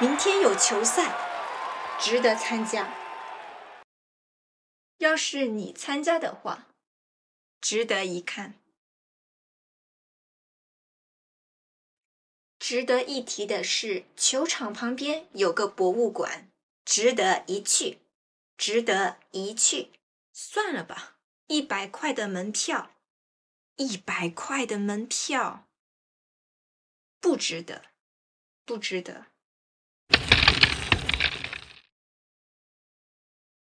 明天有球赛，值得参加。要是你参加的话，值得一看。值得一提的是，球场旁边有个博物馆，值得一去，值得一去。算了吧，一百块的门票，一百块的门票，不值得，不值得。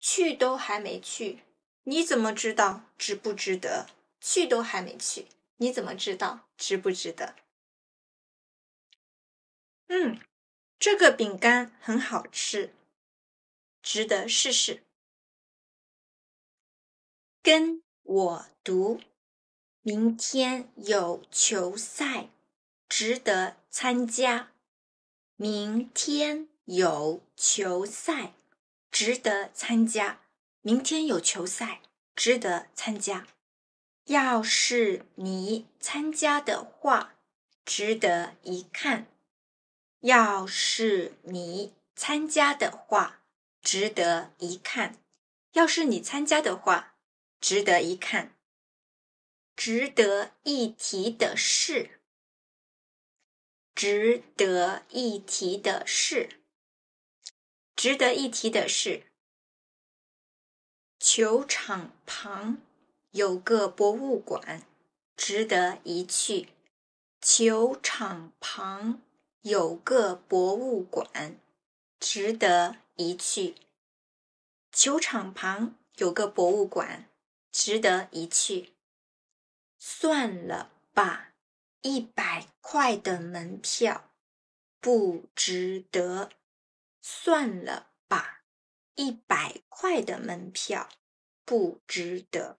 去都还没去，你怎么知道值不值得？去都还没去，你怎么知道值不值得？嗯，这个饼干很好吃，值得试试。跟我读，明天有球赛，值得参加。明天有球赛。值得参加，明天有球赛，值得参加。要是你参加的话，值得一看。要是你参加的话，值得一看。要是你参加的话，值得一看。值得一提的是，值得一提的是。值得一提的是，球场旁有个博物馆，值得一去。球场旁有个博物馆，值得一去。球场旁有个博物馆，值得一去。算了吧，一百块的门票不值得。算了吧，一百块的门票不值得。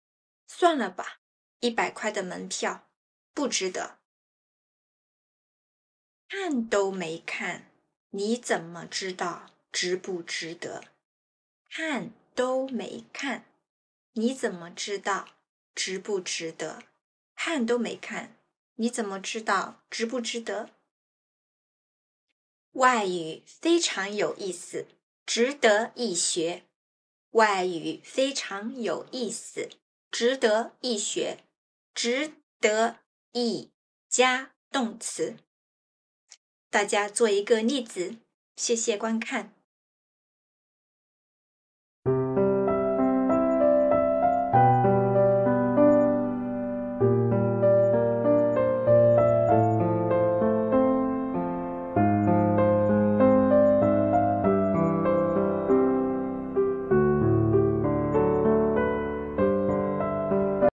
算了吧，一百块的门票不值得。看都没看，你怎么知道值不值得？看都没看，你怎么知道值不值得？看都没看，你怎么知道值不值得？外语非常有意思，值得一学。外语非常有意思，值得一学，值得一加动词。大家做一个例子，谢谢观看。